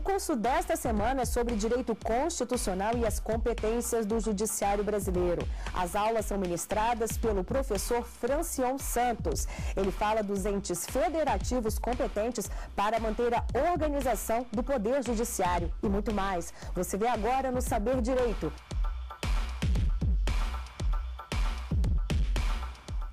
O curso desta semana é sobre direito constitucional e as competências do judiciário brasileiro. As aulas são ministradas pelo professor Francion Santos. Ele fala dos entes federativos competentes para manter a organização do poder judiciário e muito mais. Você vê agora no Saber Direito.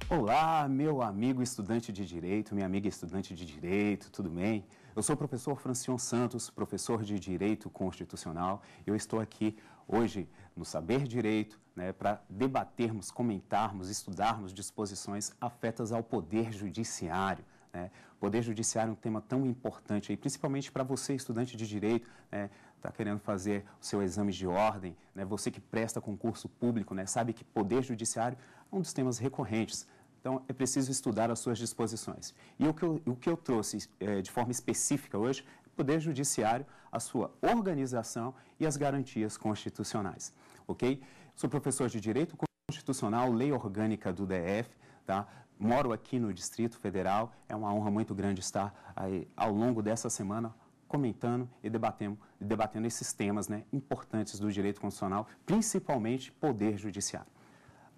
Olá, meu amigo estudante de direito, minha amiga estudante de direito, tudo bem? Eu sou o professor Francion Santos, professor de Direito Constitucional. Eu estou aqui hoje no Saber Direito né, para debatermos, comentarmos, estudarmos disposições afetas ao Poder Judiciário. Né? Poder Judiciário é um tema tão importante, aí, principalmente para você, estudante de Direito, né, está querendo fazer o seu exame de ordem, né, você que presta concurso público, né, sabe que Poder Judiciário é um dos temas recorrentes então, é preciso estudar as suas disposições. E o que eu, o que eu trouxe é, de forma específica hoje é o Poder Judiciário, a sua organização e as garantias constitucionais. Ok? Sou professor de Direito Constitucional, Lei Orgânica do DF, tá? moro aqui no Distrito Federal. É uma honra muito grande estar aí, ao longo dessa semana comentando e debatendo, debatendo esses temas né, importantes do direito constitucional, principalmente poder judiciário.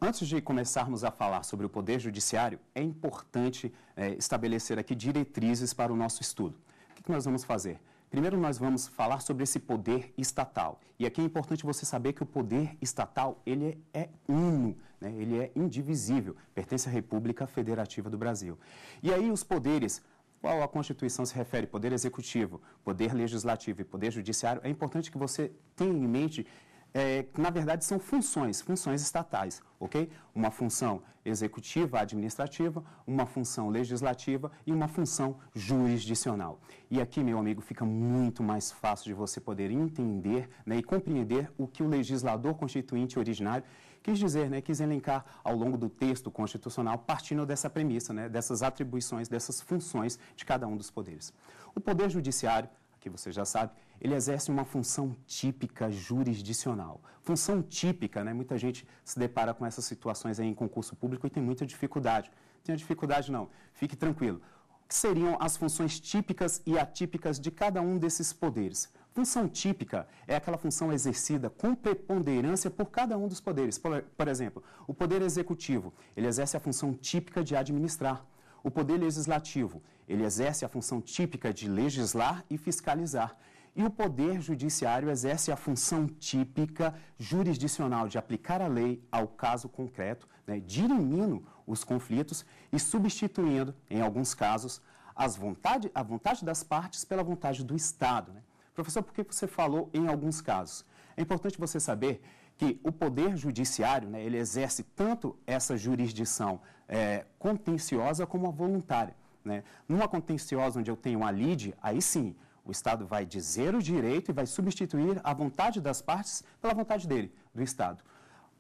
Antes de começarmos a falar sobre o Poder Judiciário, é importante é, estabelecer aqui diretrizes para o nosso estudo. O que, que nós vamos fazer? Primeiro, nós vamos falar sobre esse poder estatal. E aqui é importante você saber que o poder estatal ele é, é uno, né? ele é indivisível, pertence à República Federativa do Brasil. E aí, os poderes qual a Constituição se refere, poder executivo, poder legislativo e poder judiciário, é importante que você tenha em mente é, que na verdade são funções, funções estatais, ok? Uma função executiva, administrativa, uma função legislativa e uma função jurisdicional. E aqui, meu amigo, fica muito mais fácil de você poder entender né, e compreender o que o legislador constituinte originário quis dizer, né, quis elencar ao longo do texto constitucional, partindo dessa premissa, né, dessas atribuições, dessas funções de cada um dos poderes. O Poder Judiciário, aqui você já sabe, ele exerce uma função típica jurisdicional. Função típica, né? Muita gente se depara com essas situações aí em concurso público e tem muita dificuldade. Não tem dificuldade não, fique tranquilo. Que seriam as funções típicas e atípicas de cada um desses poderes? Função típica é aquela função exercida com preponderância por cada um dos poderes. Por, por exemplo, o poder executivo, ele exerce a função típica de administrar. O poder legislativo, ele exerce a função típica de legislar e fiscalizar. E o Poder Judiciário exerce a função típica jurisdicional de aplicar a lei ao caso concreto, né, dirimindo os conflitos e substituindo, em alguns casos, as vontade, a vontade das partes pela vontade do Estado. Né? Professor, por que você falou em alguns casos? É importante você saber que o Poder Judiciário né, ele exerce tanto essa jurisdição é, contenciosa como a voluntária. Né? Numa contenciosa onde eu tenho a lide, aí sim, o Estado vai dizer o direito e vai substituir a vontade das partes pela vontade dele, do Estado.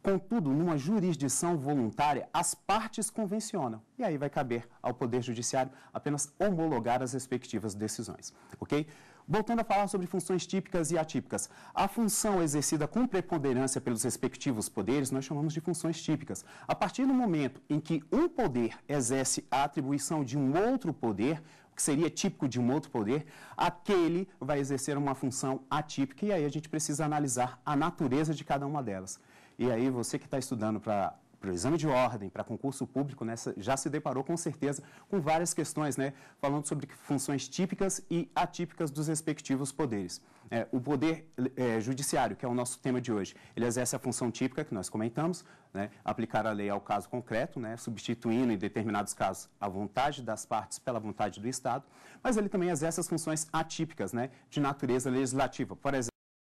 Contudo, numa jurisdição voluntária, as partes convencionam. E aí vai caber ao Poder Judiciário apenas homologar as respectivas decisões. Ok? Voltando a falar sobre funções típicas e atípicas. A função exercida com preponderância pelos respectivos poderes nós chamamos de funções típicas. A partir do momento em que um poder exerce a atribuição de um outro poder, que seria típico de um outro poder, aquele vai exercer uma função atípica e aí a gente precisa analisar a natureza de cada uma delas. E aí você que está estudando para para o exame de ordem, para concurso público, né, já se deparou com certeza com várias questões, né, falando sobre funções típicas e atípicas dos respectivos poderes. É, o poder é, judiciário, que é o nosso tema de hoje, ele exerce a função típica que nós comentamos, né, aplicar a lei ao caso concreto, né, substituindo em determinados casos a vontade das partes pela vontade do Estado, mas ele também exerce as funções atípicas, né, de natureza legislativa. Por exemplo,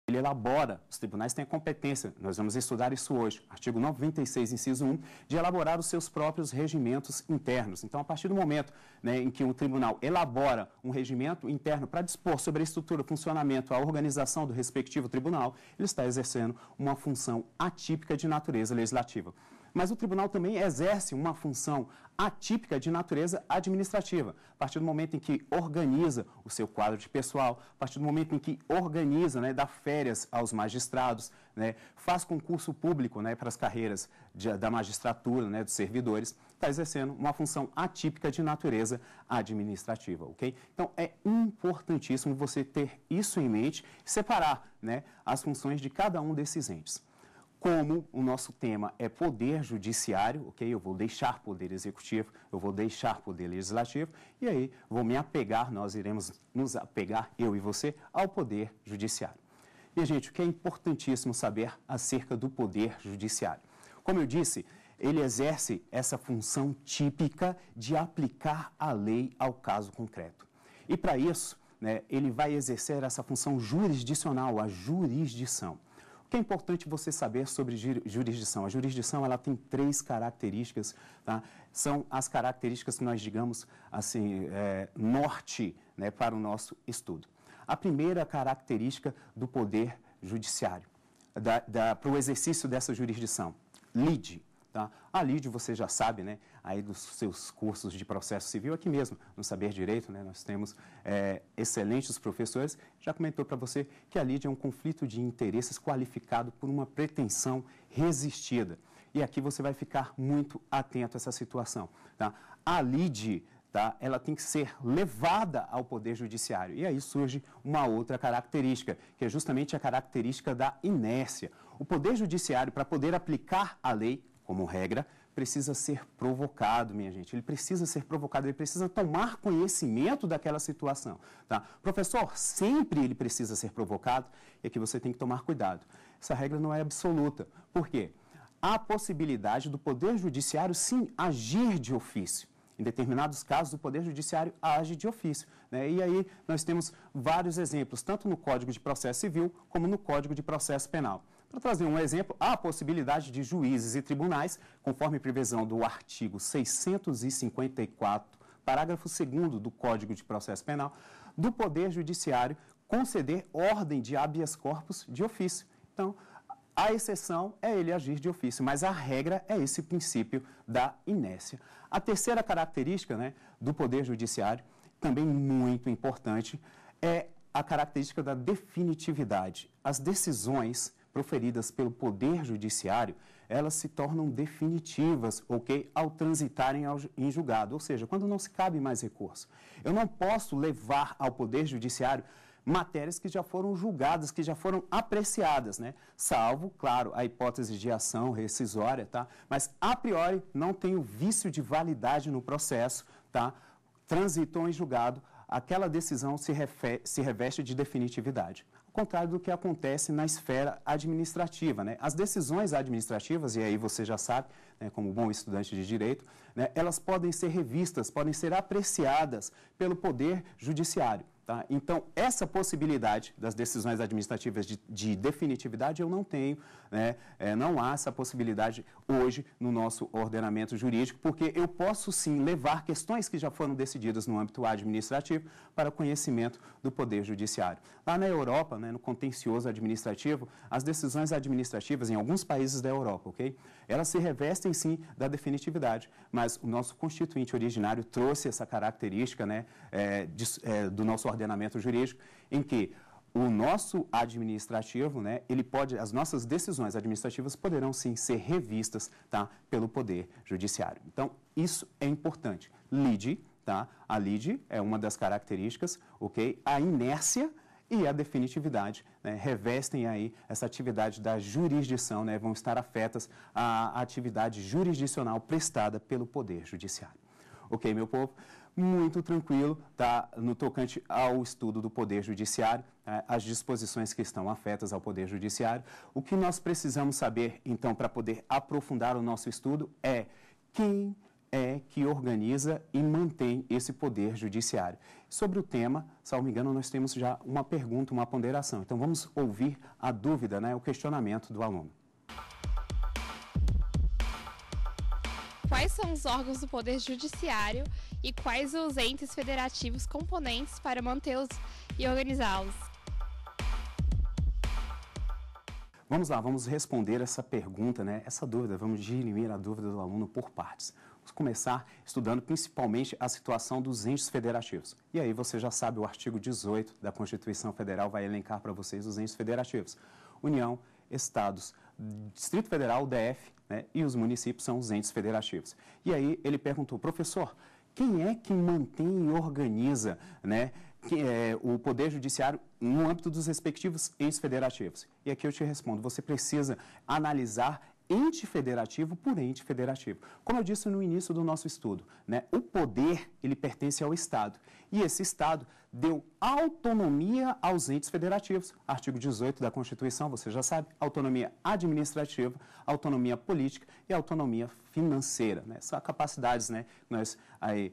ele elabora, os tribunais têm a competência, nós vamos estudar isso hoje, artigo 96, inciso 1, de elaborar os seus próprios regimentos internos. Então, a partir do momento né, em que um tribunal elabora um regimento interno para dispor sobre a estrutura, funcionamento, a organização do respectivo tribunal, ele está exercendo uma função atípica de natureza legislativa. Mas o tribunal também exerce uma função atípica de natureza administrativa. A partir do momento em que organiza o seu quadro de pessoal, a partir do momento em que organiza, né, dá férias aos magistrados, né, faz concurso público né, para as carreiras de, da magistratura, né, dos servidores, está exercendo uma função atípica de natureza administrativa, ok? Então, é importantíssimo você ter isso em mente, separar né, as funções de cada um desses entes como o nosso tema é poder judiciário, ok? Eu vou deixar poder executivo, eu vou deixar poder legislativo, e aí vou me apegar, nós iremos nos apegar, eu e você, ao poder judiciário. E, gente, o que é importantíssimo saber acerca do poder judiciário? Como eu disse, ele exerce essa função típica de aplicar a lei ao caso concreto. E, para isso, né, ele vai exercer essa função jurisdicional, a jurisdição que é importante você saber sobre jurisdição? A jurisdição ela tem três características, tá? são as características que nós digamos assim é, norte né, para o nosso estudo. A primeira característica do poder judiciário, da, da para o exercício dessa jurisdição, lide. Tá? A lide você já sabe, né? aí dos seus cursos de processo civil aqui mesmo, no Saber Direito, né? Nós temos é, excelentes professores. Já comentou para você que a lid é um conflito de interesses qualificado por uma pretensão resistida. E aqui você vai ficar muito atento a essa situação, tá? A lid, Tá? ela tem que ser levada ao Poder Judiciário. E aí surge uma outra característica, que é justamente a característica da inércia. O Poder Judiciário, para poder aplicar a lei como regra, precisa ser provocado, minha gente. Ele precisa ser provocado, ele precisa tomar conhecimento daquela situação. Tá? Professor, sempre ele precisa ser provocado e aqui você tem que tomar cuidado. Essa regra não é absoluta. Por quê? Há a possibilidade do Poder Judiciário, sim, agir de ofício. Em determinados casos, o Poder Judiciário age de ofício. Né? E aí nós temos vários exemplos, tanto no Código de Processo Civil como no Código de Processo Penal. Para trazer um exemplo, há a possibilidade de juízes e tribunais, conforme previsão do artigo 654, parágrafo 2 do Código de Processo Penal, do Poder Judiciário conceder ordem de habeas corpus de ofício. Então, a exceção é ele agir de ofício, mas a regra é esse princípio da inércia. A terceira característica né, do Poder Judiciário, também muito importante, é a característica da definitividade. As decisões proferidas pelo Poder Judiciário, elas se tornam definitivas, ok? Ao transitarem ao, em julgado, ou seja, quando não se cabe mais recurso. Eu não posso levar ao Poder Judiciário matérias que já foram julgadas, que já foram apreciadas, né? Salvo, claro, a hipótese de ação rescisória, tá? Mas a priori não tenho vício de validade no processo, tá? Transitou em julgado, aquela decisão se, se reveste de definitividade contrário do que acontece na esfera administrativa. Né? As decisões administrativas, e aí você já sabe, né, como bom estudante de direito, né, elas podem ser revistas, podem ser apreciadas pelo Poder Judiciário. Tá? Então, essa possibilidade das decisões administrativas de, de definitividade eu não tenho, né? é, não há essa possibilidade hoje no nosso ordenamento jurídico, porque eu posso sim levar questões que já foram decididas no âmbito administrativo para o conhecimento do Poder Judiciário. Lá na Europa, né, no contencioso administrativo, as decisões administrativas em alguns países da Europa, ok? elas se revestem sim da definitividade, mas o nosso constituinte originário trouxe essa característica né, é, de, é, do nosso ordenamento jurídico, em que o nosso administrativo, né, ele pode, as nossas decisões administrativas poderão sim ser revistas tá, pelo Poder Judiciário. Então, isso é importante. Lide, tá? a lide é uma das características, ok? A inércia e a definitividade né, revestem aí essa atividade da jurisdição, né, vão estar afetas à atividade jurisdicional prestada pelo Poder Judiciário. Ok, meu povo? Muito tranquilo, tá? No tocante ao estudo do Poder Judiciário, né, as disposições que estão afetas ao Poder Judiciário. O que nós precisamos saber, então, para poder aprofundar o nosso estudo é quem é que organiza e mantém esse poder judiciário. Sobre o tema, salvo engano, nós temos já uma pergunta, uma ponderação. Então vamos ouvir a dúvida, né, o questionamento do aluno. Quais são os órgãos do Poder Judiciário e quais os entes federativos componentes para mantê-los e organizá-los? Vamos lá, vamos responder essa pergunta, né? essa dúvida, vamos dirimir a dúvida do aluno por partes começar estudando principalmente a situação dos entes federativos. E aí você já sabe, o artigo 18 da Constituição Federal vai elencar para vocês os entes federativos. União, estados, Distrito Federal, DF né, e os municípios são os entes federativos. E aí ele perguntou, professor, quem é que mantém e organiza né, que, é, o Poder Judiciário no âmbito dos respectivos entes federativos? E aqui eu te respondo, você precisa analisar ente federativo por ente federativo. Como eu disse no início do nosso estudo, né, o poder ele pertence ao Estado e esse Estado deu autonomia aos entes federativos. Artigo 18 da Constituição, você já sabe, autonomia administrativa, autonomia política e autonomia financeira. Né? São capacidades né, que nós aí,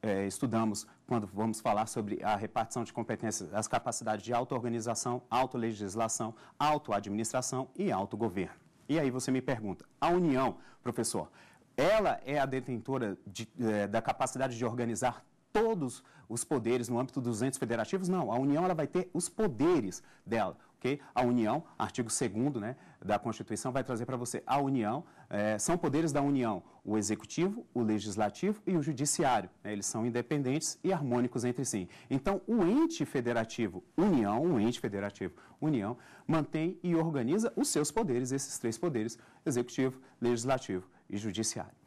é, estudamos quando vamos falar sobre a repartição de competências, as capacidades de auto-organização, auto-legislação, auto-administração e autogoverno. E aí você me pergunta, a União, professor, ela é a detentora de, é, da capacidade de organizar todos os poderes no âmbito dos entes federativos? Não, a União ela vai ter os poderes dela que a União, artigo 2 né, da Constituição, vai trazer para você a União, é, são poderes da União o Executivo, o Legislativo e o Judiciário. Né, eles são independentes e harmônicos entre si. Então, o ente federativo União, o ente federativo União, mantém e organiza os seus poderes, esses três poderes, Executivo, Legislativo e Judiciário.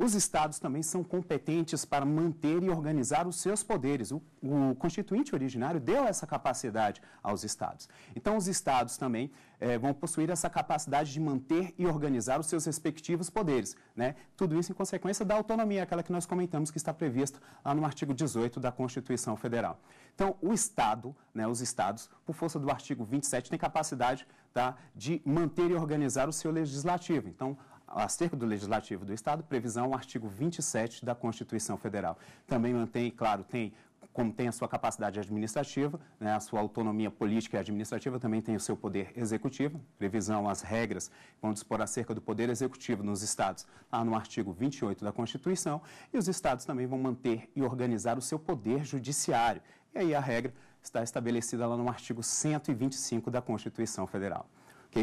Os estados também são competentes para manter e organizar os seus poderes. O, o constituinte originário deu essa capacidade aos estados. Então, os estados também eh, vão possuir essa capacidade de manter e organizar os seus respectivos poderes. Né? Tudo isso em consequência da autonomia, aquela que nós comentamos que está prevista lá no artigo 18 da Constituição Federal. Então, o Estado, né, os estados, por força do artigo 27, têm capacidade tá, de manter e organizar o seu legislativo. Então, acerca do Legislativo do Estado, previsão o artigo 27 da Constituição Federal. Também mantém, claro, tem como tem a sua capacidade administrativa, né, a sua autonomia política e administrativa, também tem o seu poder executivo, previsão às regras vão dispor acerca do poder executivo nos estados, lá tá no artigo 28 da Constituição, e os estados também vão manter e organizar o seu poder judiciário. E aí a regra está estabelecida lá no artigo 125 da Constituição Federal.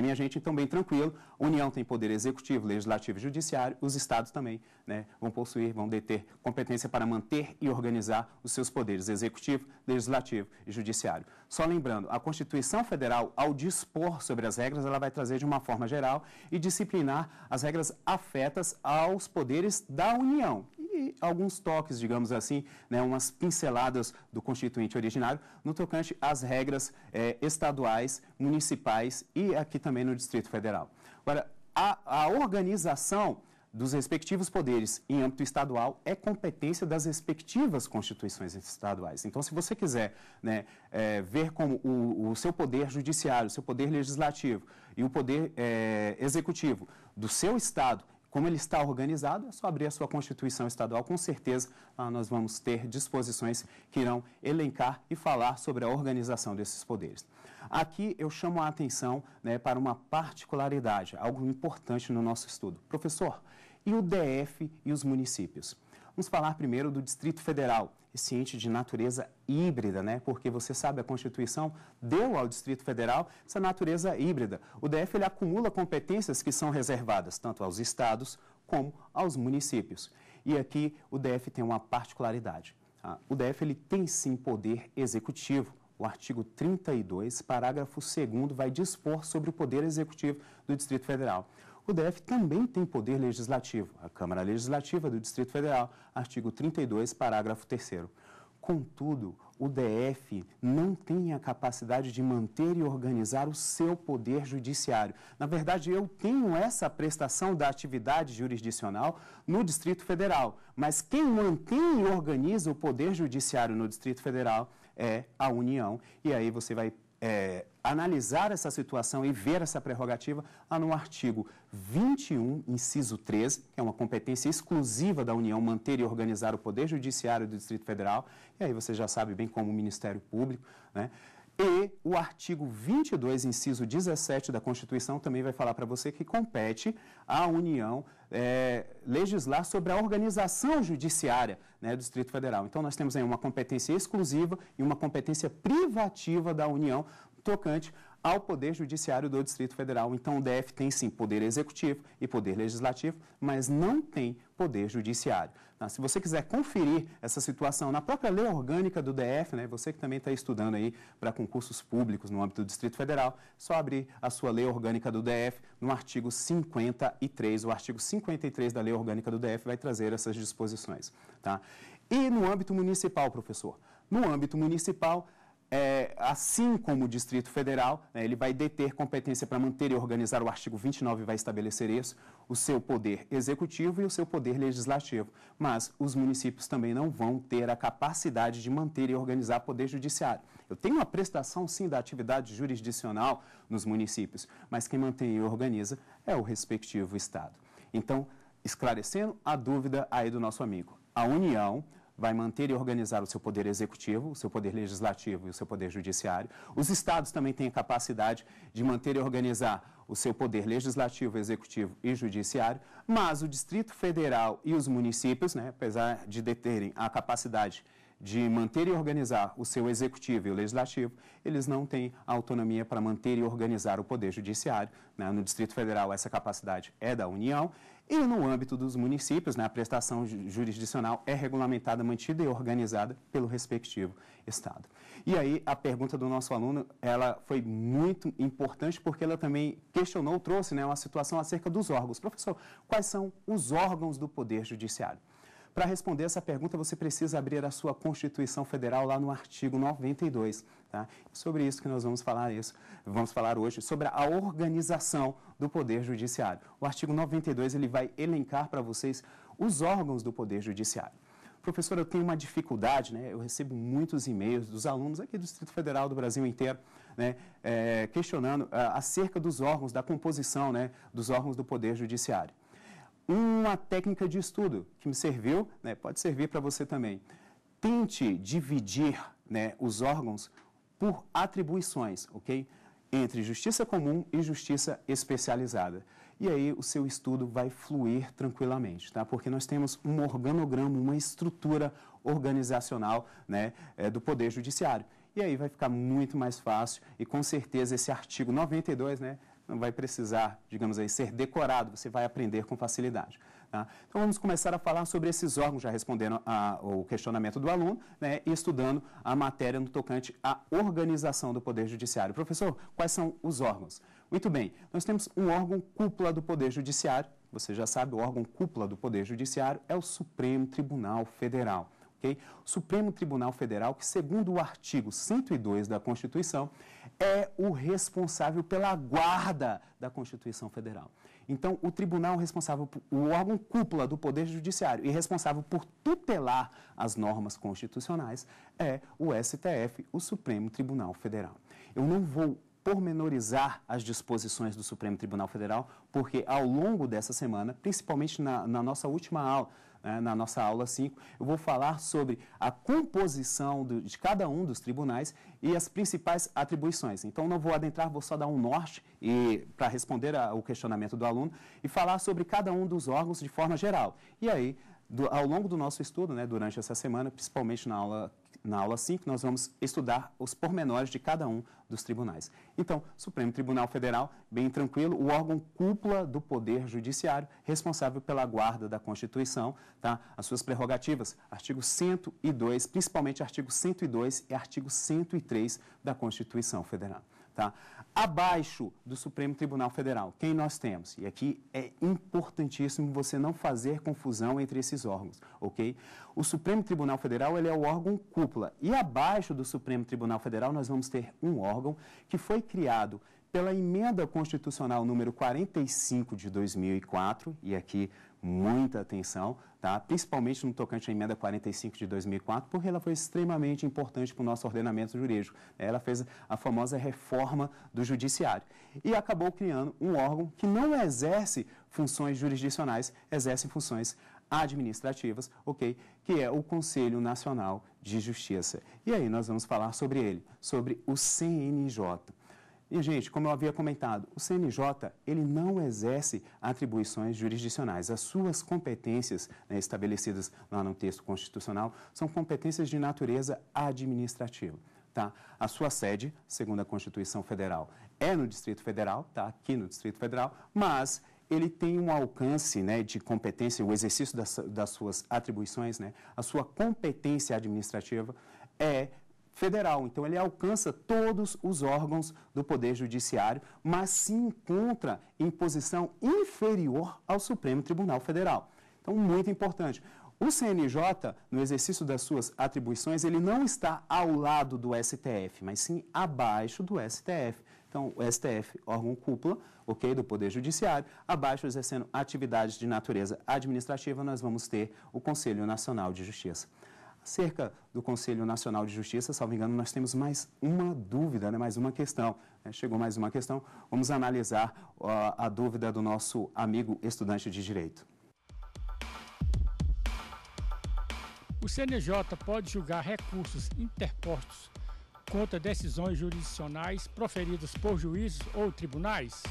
Tem a gente então bem tranquilo. União tem poder executivo, legislativo e judiciário. Os estados também né, vão possuir, vão deter competência para manter e organizar os seus poderes executivo, legislativo e judiciário. Só lembrando, a Constituição Federal, ao dispor sobre as regras, ela vai trazer de uma forma geral e disciplinar as regras afetas aos poderes da União, e alguns toques, digamos assim, né, umas pinceladas do constituinte originário no tocante às regras é, estaduais, municipais e aqui também no Distrito Federal. Agora, a, a organização dos respectivos poderes em âmbito estadual é competência das respectivas constituições estaduais. Então, se você quiser né, é, ver como o, o, seu poder judiciário, o seu poder legislativo e o poder é, executivo do seu estado como ele está organizado, é só abrir a sua Constituição Estadual. Com certeza ah, nós vamos ter disposições que irão elencar e falar sobre a organização desses poderes. Aqui eu chamo a atenção né, para uma particularidade, algo importante no nosso estudo. Professor, e o DF e os municípios? Vamos falar primeiro do Distrito Federal, esse ente de natureza híbrida, né? Porque você sabe, a Constituição deu ao Distrito Federal essa natureza híbrida. O DF ele acumula competências que são reservadas tanto aos estados como aos municípios. E aqui o DF tem uma particularidade. Ah, o DF ele tem sim poder executivo. O artigo 32, parágrafo 2 vai dispor sobre o poder executivo do Distrito Federal. O DF também tem poder legislativo, a Câmara Legislativa do Distrito Federal, artigo 32, parágrafo 3. Contudo, o DF não tem a capacidade de manter e organizar o seu poder judiciário. Na verdade, eu tenho essa prestação da atividade jurisdicional no Distrito Federal, mas quem mantém e organiza o poder judiciário no Distrito Federal é a União. E aí você vai é, analisar essa situação e ver essa prerrogativa lá no artigo 21, inciso 13, que é uma competência exclusiva da União manter e organizar o Poder Judiciário do Distrito Federal, e aí você já sabe bem como o Ministério Público, né? E o artigo 22, inciso 17 da Constituição, também vai falar para você que compete à União é, legislar sobre a organização judiciária né, do Distrito Federal. Então, nós temos aí uma competência exclusiva e uma competência privativa da União tocante ao Poder Judiciário do Distrito Federal. Então, o DF tem sim poder executivo e poder legislativo, mas não tem poder judiciário. Tá? Se você quiser conferir essa situação na própria lei orgânica do DF, né, você que também está estudando aí para concursos públicos no âmbito do Distrito Federal, é só abrir a sua lei orgânica do DF no artigo 53. O artigo 53 da lei orgânica do DF vai trazer essas disposições. Tá? E no âmbito municipal, professor? No âmbito municipal, é, assim como o Distrito Federal, né, ele vai deter competência para manter e organizar, o artigo 29 vai estabelecer isso, o seu poder executivo e o seu poder legislativo. Mas os municípios também não vão ter a capacidade de manter e organizar poder judiciário. Eu tenho uma prestação, sim, da atividade jurisdicional nos municípios, mas quem mantém e organiza é o respectivo Estado. Então, esclarecendo a dúvida aí do nosso amigo, a União vai manter e organizar o seu poder executivo, o seu poder legislativo e o seu poder judiciário. Os estados também têm a capacidade de manter e organizar o seu poder legislativo, executivo e judiciário, mas o Distrito Federal e os municípios, né, apesar de deterem a capacidade de manter e organizar o seu executivo e o legislativo, eles não têm autonomia para manter e organizar o poder judiciário. Né? No Distrito Federal, essa capacidade é da União e no âmbito dos municípios, né, a prestação jurisdicional é regulamentada, mantida e organizada pelo respectivo Estado. E aí, a pergunta do nosso aluno, ela foi muito importante porque ela também questionou, trouxe né, uma situação acerca dos órgãos. Professor, quais são os órgãos do Poder Judiciário? Para responder essa pergunta, você precisa abrir a sua Constituição Federal lá no artigo 92. Tá? Sobre isso que nós vamos falar isso, vamos falar hoje sobre a organização do Poder Judiciário. O artigo 92 ele vai elencar para vocês os órgãos do Poder Judiciário professor, eu tenho uma dificuldade, né? Eu recebo muitos e-mails dos alunos aqui do Distrito Federal, do Brasil inteiro, né? É, questionando ah, acerca dos órgãos, da composição, né? Dos órgãos do Poder Judiciário uma técnica de estudo que me serviu, né, pode servir para você também. Tente dividir né, os órgãos por atribuições, ok? Entre justiça comum e justiça especializada. E aí o seu estudo vai fluir tranquilamente, tá? Porque nós temos um organograma, uma estrutura organizacional né, é, do Poder Judiciário. E aí vai ficar muito mais fácil e com certeza esse artigo 92, né? não vai precisar, digamos aí, ser decorado, você vai aprender com facilidade. Tá? Então, vamos começar a falar sobre esses órgãos, já respondendo ao questionamento do aluno né, e estudando a matéria no tocante à organização do Poder Judiciário. Professor, quais são os órgãos? Muito bem, nós temos um órgão cúpula do Poder Judiciário, você já sabe, o órgão cúpula do Poder Judiciário é o Supremo Tribunal Federal o Supremo Tribunal Federal, que segundo o artigo 102 da Constituição, é o responsável pela guarda da Constituição Federal. Então, o tribunal responsável, o órgão cúpula do Poder Judiciário e responsável por tutelar as normas constitucionais é o STF, o Supremo Tribunal Federal. Eu não vou pormenorizar as disposições do Supremo Tribunal Federal, porque ao longo dessa semana, principalmente na, na nossa última aula, né, na nossa aula 5, eu vou falar sobre a composição do, de cada um dos tribunais e as principais atribuições. Então, não vou adentrar, vou só dar um norte e para responder ao questionamento do aluno e falar sobre cada um dos órgãos de forma geral. E aí, do, ao longo do nosso estudo, né, durante essa semana, principalmente na aula na aula 5, nós vamos estudar os pormenores de cada um dos tribunais. Então, Supremo Tribunal Federal, bem tranquilo, o órgão cúpula do Poder Judiciário, responsável pela guarda da Constituição, tá? as suas prerrogativas, artigo 102, principalmente artigo 102 e artigo 103 da Constituição Federal. Tá? Abaixo do Supremo Tribunal Federal, quem nós temos? E aqui é importantíssimo você não fazer confusão entre esses órgãos, ok? O Supremo Tribunal Federal ele é o órgão cúpula. E abaixo do Supremo Tribunal Federal nós vamos ter um órgão que foi criado pela emenda constitucional número 45 de 2004, e aqui muita atenção, tá? principalmente no tocante à emenda 45 de 2004, porque ela foi extremamente importante para o nosso ordenamento jurídico. Né? Ela fez a famosa reforma do judiciário e acabou criando um órgão que não exerce funções jurisdicionais, exerce funções administrativas, ok? Que é o Conselho Nacional de Justiça. E aí nós vamos falar sobre ele, sobre o CNJ. E, gente, como eu havia comentado, o CNJ ele não exerce atribuições jurisdicionais. As suas competências né, estabelecidas lá no texto constitucional são competências de natureza administrativa. Tá? A sua sede, segundo a Constituição Federal, é no Distrito Federal, tá? aqui no Distrito Federal, mas ele tem um alcance né, de competência, o exercício das, das suas atribuições, né, a sua competência administrativa é federal. Então, ele alcança todos os órgãos do Poder Judiciário, mas se encontra em posição inferior ao Supremo Tribunal Federal. Então, muito importante. O CNJ, no exercício das suas atribuições, ele não está ao lado do STF, mas sim abaixo do STF. Então, o STF, órgão cúpula, ok, do Poder Judiciário, abaixo exercendo atividades de natureza administrativa, nós vamos ter o Conselho Nacional de Justiça. Acerca do Conselho Nacional de Justiça, salvo engano, nós temos mais uma dúvida, né? mais uma questão. Né? Chegou mais uma questão. Vamos analisar uh, a dúvida do nosso amigo estudante de Direito. O CNJ pode julgar recursos interpostos contra decisões jurisdicionais proferidas por juízes ou tribunais?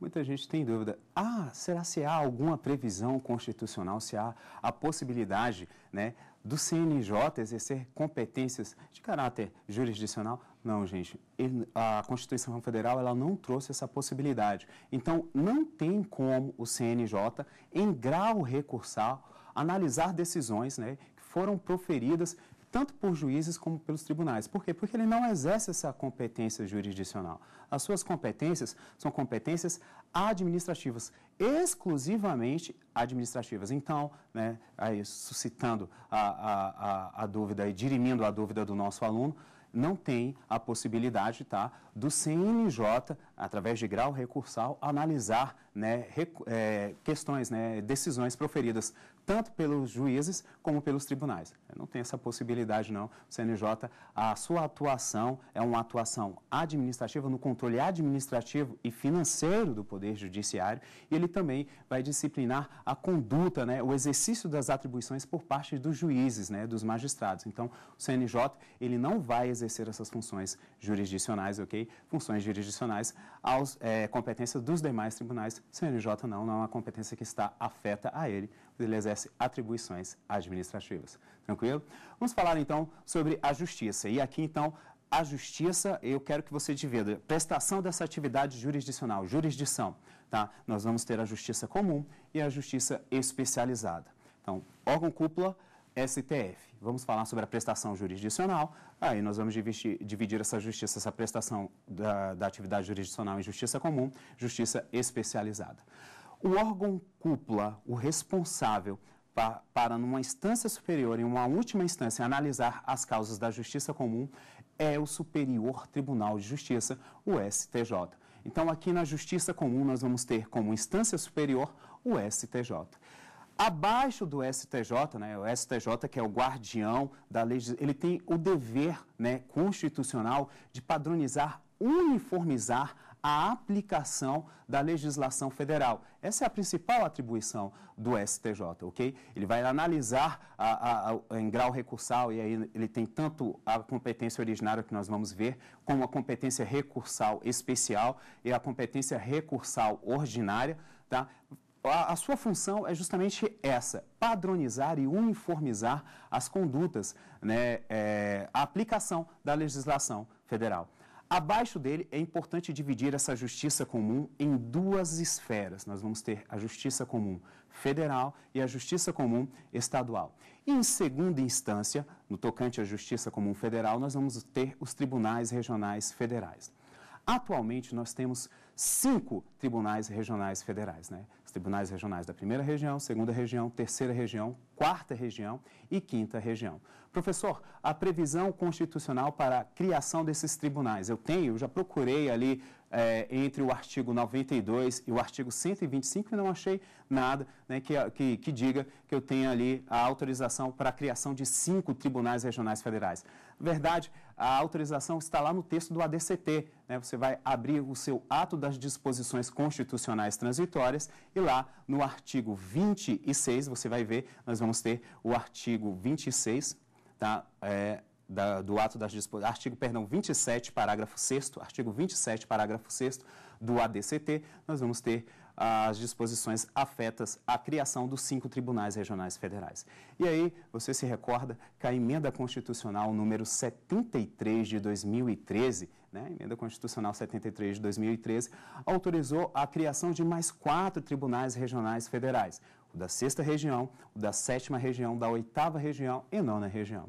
Muita gente tem dúvida. Ah, será se há alguma previsão constitucional, se há a possibilidade né, do CNJ exercer competências de caráter jurisdicional? Não, gente. Ele, a Constituição Federal ela não trouxe essa possibilidade. Então, não tem como o CNJ, em grau recursal, analisar decisões né, que foram proferidas tanto por juízes como pelos tribunais. Por quê? Porque ele não exerce essa competência jurisdicional. As suas competências são competências administrativas, exclusivamente administrativas. Então, né, aí, suscitando a, a, a, a dúvida e dirimindo a dúvida do nosso aluno, não tem a possibilidade tá, do CNJ, através de grau recursal, analisar né, é, questões, né, decisões proferidas tanto pelos juízes como pelos tribunais. Não tem essa possibilidade, não. O CNJ, a sua atuação é uma atuação administrativa, no controle administrativo e financeiro do Poder Judiciário, e ele também vai disciplinar a conduta, né, o exercício das atribuições por parte dos juízes, né, dos magistrados. Então, o CNJ, ele não vai exercer essas funções jurisdicionais, ok? Funções jurisdicionais aos é, competência dos demais tribunais. O CNJ não, não é uma competência que está afeta a ele ele exerce atribuições administrativas. Tranquilo? Vamos falar então sobre a justiça. E aqui então a justiça, eu quero que você divida prestação dessa atividade jurisdicional, jurisdição, tá? Nós vamos ter a justiça comum e a justiça especializada. Então, órgão cúpula STF. Vamos falar sobre a prestação jurisdicional. Aí nós vamos dividir, essa justiça, essa prestação da, da atividade jurisdicional em justiça comum, justiça especializada. O órgão cúpula, o responsável para, para, numa instância superior, em uma última instância, analisar as causas da justiça comum, é o Superior Tribunal de Justiça, o STJ. Então, aqui na Justiça Comum, nós vamos ter como instância superior o STJ. Abaixo do STJ, né, o STJ que é o guardião da lei, ele tem o dever né, constitucional de padronizar, uniformizar a aplicação da legislação federal. Essa é a principal atribuição do STJ, ok? Ele vai analisar a, a, a, em grau recursal, e aí ele tem tanto a competência originária que nós vamos ver, como a competência recursal especial e a competência recursal ordinária, tá? a, sua função é justamente essa, padronizar e uniformizar as condutas, né, é, a aplicação da legislação federal. Abaixo dele, é importante dividir essa justiça comum em duas esferas. Nós vamos ter a justiça comum federal e a justiça comum estadual. E em segunda instância, no tocante à justiça comum federal, nós vamos ter os tribunais regionais federais. Atualmente, nós temos cinco tribunais regionais federais, né? os tribunais regionais da primeira região, segunda região, terceira região, quarta região e quinta região. Professor, a previsão constitucional para a criação desses tribunais, eu tenho, já procurei ali é, entre o artigo 92 e o artigo 125 e não achei nada né, que, que, que diga que eu tenha ali a autorização para a criação de cinco tribunais regionais federais. Na verdade, a autorização está lá no texto do ADCT. Né? Você vai abrir o seu ato das disposições constitucionais transitórias e lá no artigo 26, você vai ver, nós vamos ter o artigo 26, tá? É, da, do ato das disposições, artigo, perdão, 27, parágrafo 6 artigo 27, parágrafo 6 do ADCT, nós vamos ter ah, as disposições afetas à criação dos cinco tribunais regionais federais. E aí, você se recorda que a emenda constitucional número 73 de 2013, né, emenda constitucional 73 de 2013, autorizou a criação de mais quatro tribunais regionais federais, o da sexta região, o da sétima região, da oitava região e nona região.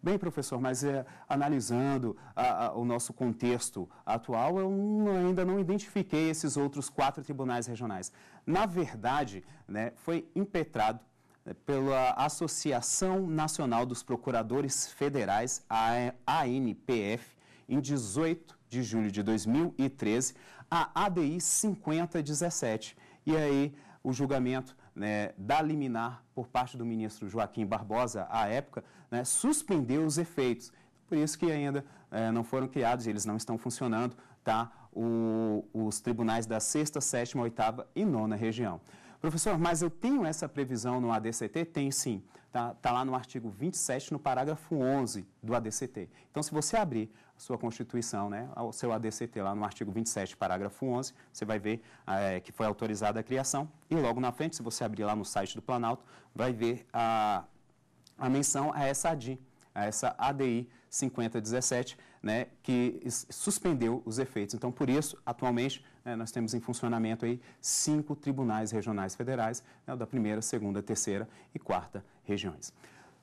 Bem, professor, mas é, analisando a, a, o nosso contexto atual, eu não, ainda não identifiquei esses outros quatro tribunais regionais. Na verdade, né, foi impetrado né, pela Associação Nacional dos Procuradores Federais, a ANPF, em 18 de julho de 2013, a ADI 5017. E aí, o julgamento né, da liminar por parte do ministro Joaquim Barbosa, à época, né, suspendeu os efeitos. Por isso que ainda é, não foram criados, eles não estão funcionando, tá? O, os tribunais da sexta, sétima, oitava e nona região. Professor, mas eu tenho essa previsão no ADCT? Tem sim. Está tá lá no artigo 27, no parágrafo 11 do ADCT. Então, se você abrir sua Constituição, né, o seu ADCT, lá no artigo 27, parágrafo 11, você vai ver ah, é, que foi autorizada a criação. E logo na frente, se você abrir lá no site do Planalto, vai ver a, a menção a essa ADI, a essa ADI 5017, né, que suspendeu os efeitos. Então, por isso, atualmente, né, nós temos em funcionamento aí cinco tribunais regionais federais, né, da primeira, segunda, terceira e quarta regiões.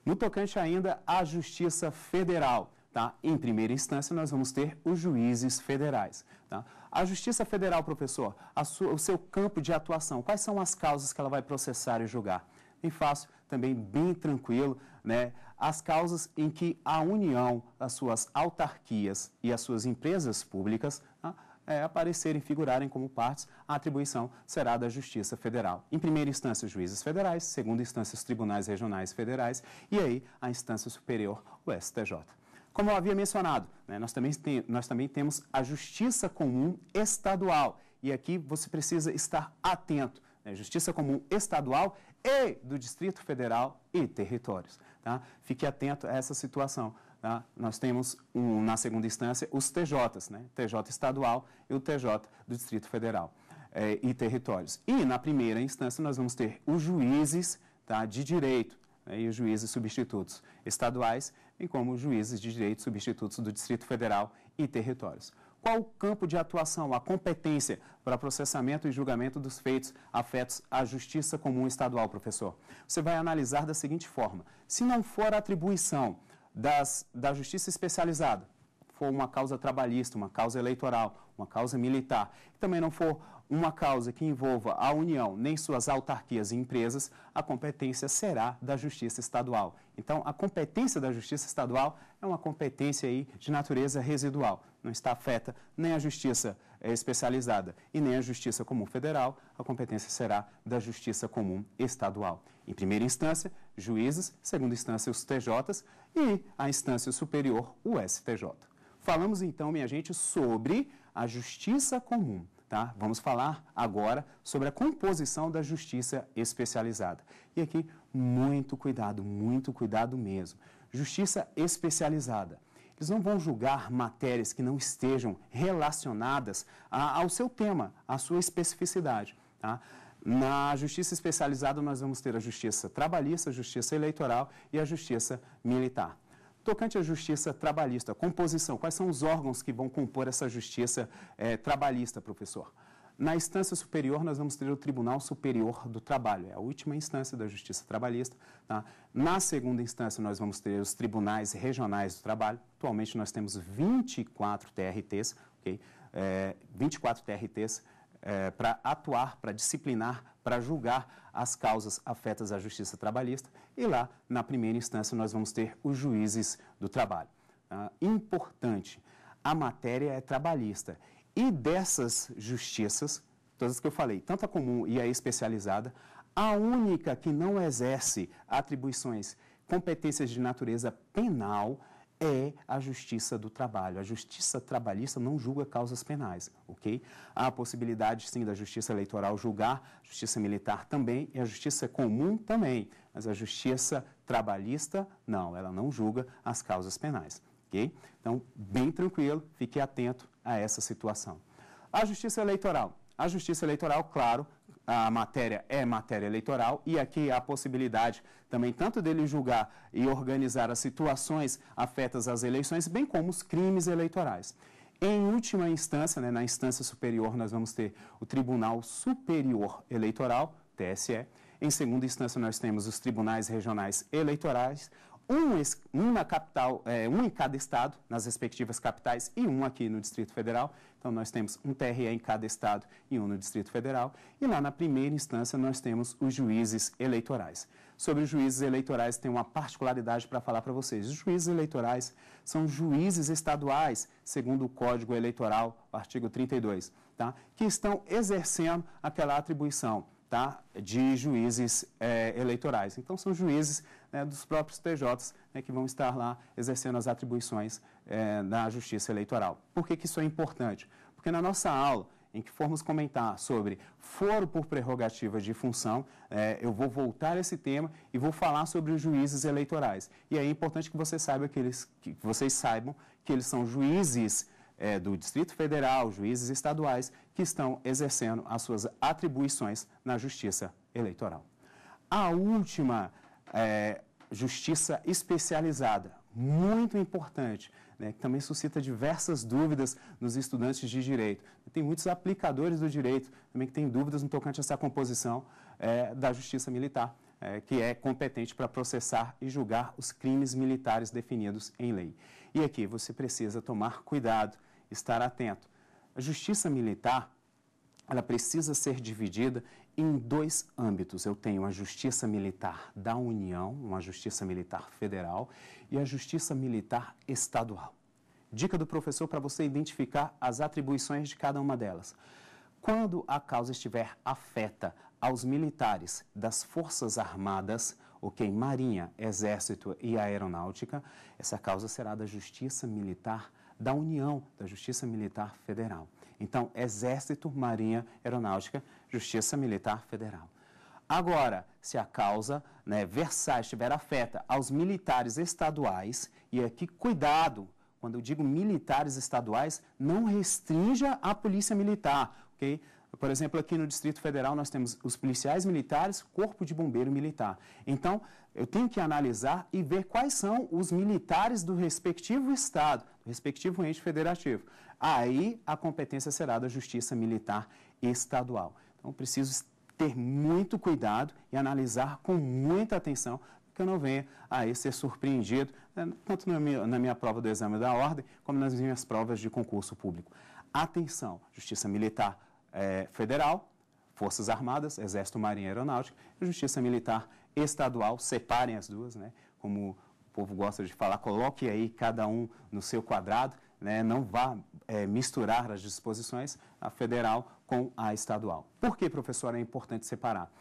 No tocante ainda à Justiça Federal, Tá? Em primeira instância, nós vamos ter os juízes federais. Tá? A Justiça Federal, professor, sua, o seu campo de atuação, quais são as causas que ela vai processar e julgar? Bem fácil, também bem tranquilo, né? as causas em que a União, as suas autarquias e as suas empresas públicas tá? é, aparecerem, figurarem como partes, a atribuição será da Justiça Federal. Em primeira instância, os juízes federais, segunda instância, os tribunais regionais federais e aí a instância superior, o STJ. Como eu havia mencionado, né, nós, também tem, nós também temos a justiça comum estadual. E aqui você precisa estar atento. Né, justiça comum estadual e do Distrito Federal e territórios. Tá? Fique atento a essa situação. Tá? Nós temos, um, na segunda instância, os TJs, né? TJ estadual e o TJ do Distrito Federal eh, e territórios. E, na primeira instância, nós vamos ter os juízes tá, de direito né, e os juízes substitutos estaduais, bem como os juízes de direito substitutos do Distrito Federal e territórios. Qual o campo de atuação, a competência para processamento e julgamento dos feitos afetos à Justiça Comum Estadual, professor? Você vai analisar da seguinte forma: se não for atribuição das, da Justiça Especializada, for uma causa trabalhista, uma causa eleitoral, uma causa militar, e também não for uma causa que envolva a União, nem suas autarquias e empresas, a competência será da Justiça Estadual. Então, a competência da Justiça Estadual é uma competência aí de natureza residual. Não está afeta nem a Justiça eh, especializada e nem a Justiça Comum Federal, a competência será da Justiça Comum Estadual. Em primeira instância, juízes, segunda instância, os TJs e a instância superior, o STJ. Falamos então, minha gente, sobre a Justiça Comum tá? Vamos falar agora sobre a composição da justiça especializada. E aqui, muito cuidado, muito cuidado mesmo. Justiça especializada. Eles não vão julgar matérias que não estejam relacionadas a, ao seu tema, à sua especificidade, tá? Na justiça especializada, nós vamos ter a justiça trabalhista, a justiça eleitoral e a justiça militar. Tocante à justiça trabalhista, composição, quais são os órgãos que vão compor essa justiça é, trabalhista, professor? Na instância superior, nós vamos ter o Tribunal Superior do Trabalho, é a última instância da Justiça Trabalhista. Tá? Na segunda instância, nós vamos ter os Tribunais Regionais do Trabalho. Atualmente, nós temos 24 TRTs, okay? É, 24 TRTs é, para atuar, para disciplinar para julgar as causas afetas à justiça trabalhista e lá, na primeira instância, nós vamos ter os juízes do trabalho. Ah, importante, a matéria é trabalhista e dessas justiças, todas que eu falei, tanto a comum e a especializada, a única que não exerce atribuições, competências de natureza penal, é a justiça do trabalho. A justiça trabalhista não julga causas penais, ok? Há a possibilidade, sim, da justiça eleitoral julgar, justiça militar também e a justiça comum também, mas a justiça trabalhista, não, ela não julga as causas penais, ok? Então, bem tranquilo, fique atento a essa situação. A justiça eleitoral. A justiça eleitoral, claro, a matéria é matéria eleitoral e aqui há a possibilidade também tanto dele julgar e organizar as situações afetas às eleições, bem como os crimes eleitorais. Em última instância, né, na instância superior, nós vamos ter o Tribunal Superior Eleitoral, TSE. Em segunda instância, nós temos os Tribunais Regionais Eleitorais, um, um na capital, é, um em cada estado, nas respectivas capitais, e um aqui no Distrito Federal. Então, nós temos um TRE em cada estado e um no Distrito Federal. E lá na primeira instância, nós temos os juízes eleitorais. Sobre os juízes eleitorais, tem uma particularidade para falar para vocês. Os juízes eleitorais são juízes estaduais, segundo o Código Eleitoral, artigo 32, tá? que estão exercendo aquela atribuição tá, de juízes é, eleitorais. Então, são juízes né, dos próprios TJs né, que vão estar lá exercendo as atribuições é, da justiça eleitoral. Por que, que isso é importante? Porque na nossa aula, em que formos comentar sobre foro por prerrogativa de função, é, eu vou voltar a esse tema e vou falar sobre os juízes eleitorais. E é importante que, você saiba que, eles, que vocês saibam que eles são juízes eleitorais é, do Distrito Federal, juízes estaduais, que estão exercendo as suas atribuições na Justiça Eleitoral. A última é, justiça especializada, muito importante, né, que também suscita diversas dúvidas nos estudantes de direito. Tem muitos aplicadores do direito também que têm dúvidas no tocante a essa composição é, da justiça militar, é, que é competente para processar e julgar os crimes militares definidos em lei. E aqui você precisa tomar cuidado estar atento. A justiça militar, ela precisa ser dividida em dois âmbitos. Eu tenho a justiça militar da União, uma justiça militar federal, e a justiça militar estadual. Dica do professor para você identificar as atribuições de cada uma delas. Quando a causa estiver afeta aos militares das Forças Armadas, ok, Marinha, Exército e Aeronáutica, essa causa será da Justiça Militar da União da Justiça Militar Federal. Então, Exército, Marinha, Aeronáutica, Justiça Militar Federal. Agora, se a causa né, versar estiver afeta aos militares estaduais, e aqui é cuidado, quando eu digo militares estaduais, não restrinja a polícia militar, ok? Por exemplo, aqui no Distrito Federal nós temos os policiais militares, corpo de bombeiro militar. Então, eu tenho que analisar e ver quais são os militares do respectivo estado respectivo ente federativo. Aí a competência será da Justiça Militar Estadual. Então, preciso ter muito cuidado e analisar com muita atenção que eu não venha aí ser surpreendido, né, tanto na minha, na minha prova do exame da ordem, como nas minhas provas de concurso público. Atenção, Justiça Militar eh, Federal, Forças Armadas, Exército, Marinha e Aeronáutica, e Justiça Militar Estadual, separem as duas, né, como povo gosta de falar, coloque aí cada um no seu quadrado, né, não vá é, misturar as disposições, a federal com a estadual. Por que, professor, é importante separar?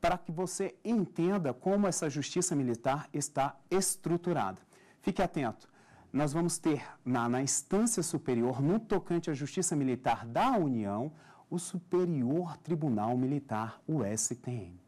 Para que você entenda como essa justiça militar está estruturada. Fique atento, nós vamos ter na, na instância superior, no tocante à justiça militar da União, o Superior Tribunal Militar, o STM.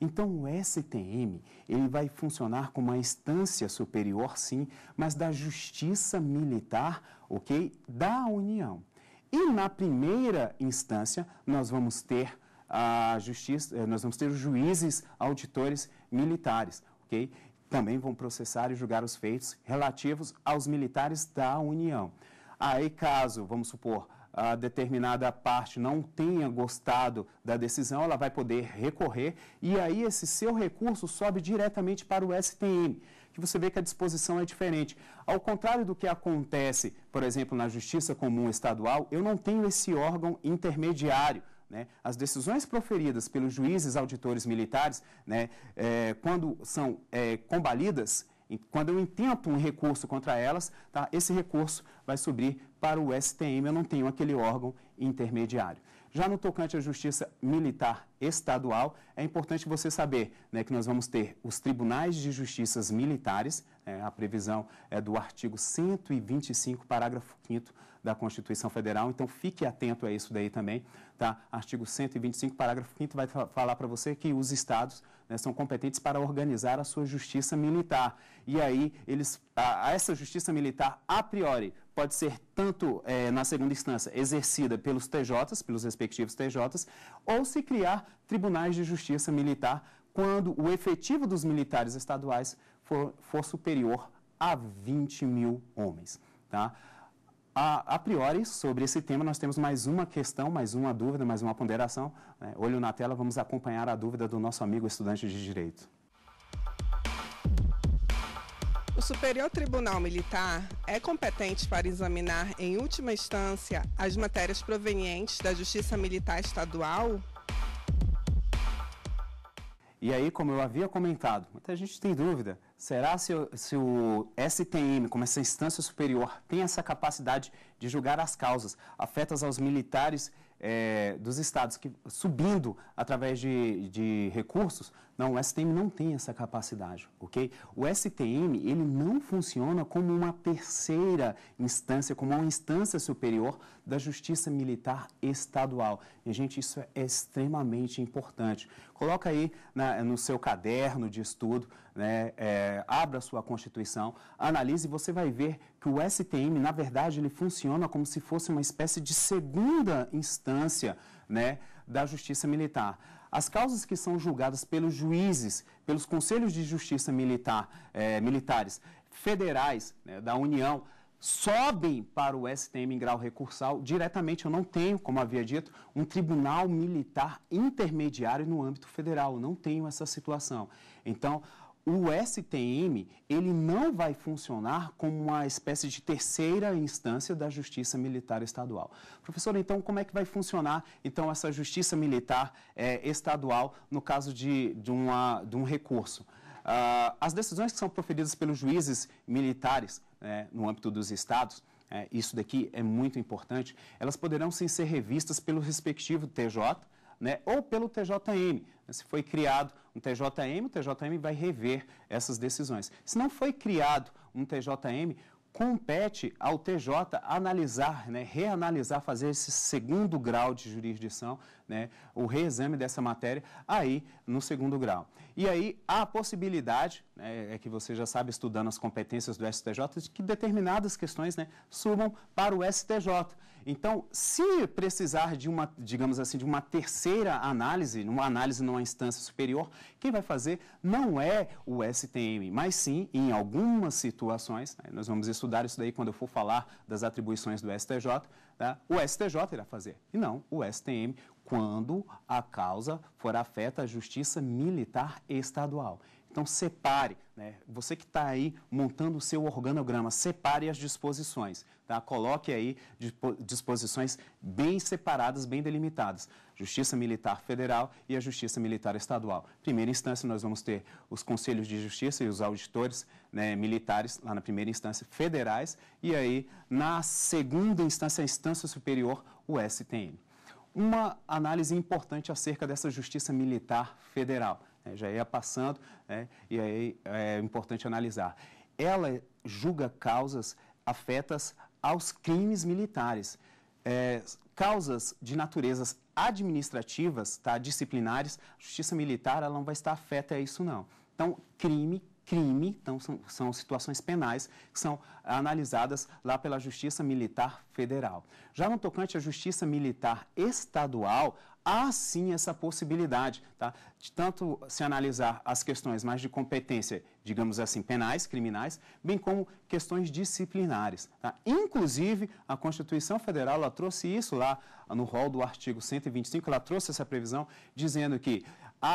Então o STM ele vai funcionar como uma instância superior, sim, mas da Justiça Militar, ok, da União. E na primeira instância nós vamos ter a justiça, eh, nós vamos ter os juízes, auditores militares, ok? Também vão processar e julgar os feitos relativos aos militares da União. Aí, caso, vamos supor, a determinada parte não tenha gostado da decisão, ela vai poder recorrer e aí esse seu recurso sobe diretamente para o STM, que você vê que a disposição é diferente. Ao contrário do que acontece, por exemplo, na Justiça Comum Estadual, eu não tenho esse órgão intermediário. Né? As decisões proferidas pelos juízes auditores militares, né, é, quando são é, combalidas, quando eu intento um recurso contra elas, tá, esse recurso vai subir para o STM, eu não tenho aquele órgão intermediário. Já no tocante à justiça militar estadual, é importante você saber né, que nós vamos ter os tribunais de justiças militares, né, a previsão é do artigo 125, parágrafo 5 da Constituição Federal, então fique atento a isso daí também, tá? Artigo 125, parágrafo 5 vai falar para você que os estados né, são competentes para organizar a sua justiça militar. E aí, eles, a, a essa justiça militar, a priori, pode ser tanto é, na segunda instância exercida pelos TJs, pelos respectivos TJs, ou se criar tribunais de justiça militar quando o efetivo dos militares estaduais for, for superior a 20 mil homens. Tá? A, a, priori, sobre esse tema, nós temos mais uma questão, mais uma dúvida, mais uma ponderação. Né? Olho na tela, vamos acompanhar a dúvida do nosso amigo estudante de Direito. O Superior Tribunal Militar é competente para examinar, em última instância, as matérias provenientes da Justiça Militar Estadual? E aí, como eu havia comentado, muita gente tem dúvida Será se, se, o STM, como essa instância superior, tem essa capacidade de julgar as causas afetas aos militares é, dos estados que subindo através de, de recursos, não, o STM não tem essa capacidade, ok? O STM, ele não funciona como uma terceira instância, como uma instância superior da justiça militar estadual. E, gente, isso é extremamente importante. Coloca aí na, no seu caderno de estudo, né, é, abra sua Constituição, analise e você vai ver que o STM, na verdade, ele funciona como se fosse uma espécie de segunda instância né, da Justiça Militar. As causas que são julgadas pelos juízes, pelos conselhos de justiça militar, eh, militares federais né, da União, sobem para o STM em grau recursal diretamente. Eu não tenho, como havia dito, um tribunal militar intermediário no âmbito federal. Eu não tenho essa situação. Então, o STM ele não vai funcionar como uma espécie de terceira instância da Justiça Militar Estadual. Professor, então como é que vai funcionar então essa Justiça Militar é, Estadual no caso de, de, uma, de um recurso? Ah, as decisões que são proferidas pelos juízes militares né, no âmbito dos estados, é, isso daqui é muito importante, elas poderão sim ser revistas pelo respectivo TJ, né, ou pelo TJM. Né? Se foi criado um TJM, o TJM vai rever essas decisões. Se não foi criado um TJM, compete ao TJ analisar, né, reanalisar, fazer esse segundo grau de jurisdição né, o reexame dessa matéria aí no segundo grau. E aí há a possibilidade, né, é que você já sabe estudando as competências do STJ, de que determinadas questões né, subam para o STJ. Então, se precisar de uma, digamos assim, de uma terceira análise, uma análise numa instância superior, quem vai fazer não é o STM, mas sim, em algumas situações, né, nós vamos estudar isso daí quando eu for falar das atribuições do STJ, tá? o STJ irá fazer, e não o STM, quando a causa for afeta a justiça militar estadual. Então, separe, né? você que está aí montando o seu organograma, separe as disposições, tá? coloque aí disposições bem separadas, bem delimitadas. Justiça Militar Federal e a Justiça Militar Estadual. Primeira instância, nós vamos ter os conselhos de justiça e os auditores né, militares, lá na primeira instância, federais, e aí, na segunda instância, a instância superior, o STM uma análise importante acerca dessa justiça militar federal. Né? Já ia passando, né? e aí é, é importante analisar. Ela julga causas afetas aos crimes militares. É, causas de naturezas administrativas, tá, disciplinares, a justiça militar ela não vai estar afeta a isso não. Então, crime, crime, então são, são situações penais que são analisadas lá pela Justiça Militar Federal. Já no tocante à Justiça Militar Estadual, há sim essa possibilidade, tá? De tanto se analisar as questões mais de competência, digamos assim, penais, criminais, bem como questões disciplinares. Tá? Inclusive, a Constituição Federal ela trouxe isso lá no rol do artigo 125, ela trouxe essa previsão dizendo que a,